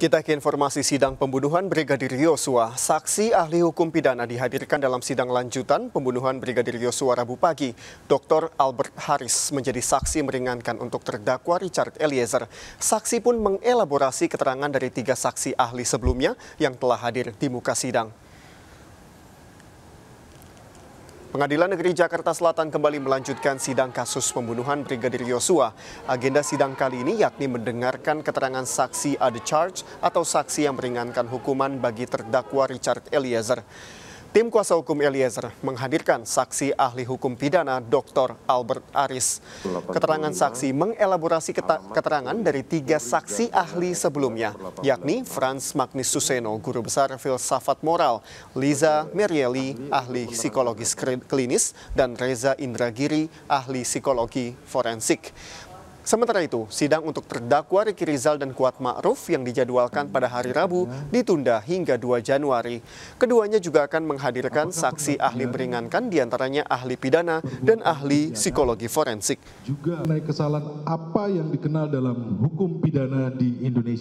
Kita ke informasi sidang pembunuhan Brigadir Yosua. Saksi ahli hukum pidana dihadirkan dalam sidang lanjutan pembunuhan Brigadir Yosua Rabu pagi. Dr. Albert Haris menjadi saksi meringankan untuk terdakwa Richard Eliezer. Saksi pun mengelaborasi keterangan dari tiga saksi ahli sebelumnya yang telah hadir di muka sidang. Pengadilan Negeri Jakarta Selatan kembali melanjutkan sidang kasus pembunuhan Brigadir Yosua. Agenda sidang kali ini yakni mendengarkan keterangan saksi ada charge atau saksi yang meringankan hukuman bagi terdakwa Richard Eliezer. Tim kuasa hukum Eliezer menghadirkan saksi ahli hukum pidana Dr. Albert Aris. Keterangan saksi mengelaborasi keterangan dari tiga saksi ahli sebelumnya, yakni Franz Magnus Suseno, Guru Besar Filsafat Moral, Liza Merieli, ahli psikologis klinis, dan Reza Indragiri, ahli psikologi forensik. Sementara itu, sidang untuk terdakwa Riki Rizal dan Kuat Ma'ruf yang dijadwalkan pada hari Rabu ditunda hingga 2 Januari. Keduanya juga akan menghadirkan saksi ahli meringankan diantaranya ahli pidana dan ahli psikologi forensik. Juga naik kesalahan apa yang dikenal dalam hukum pidana di Indonesia.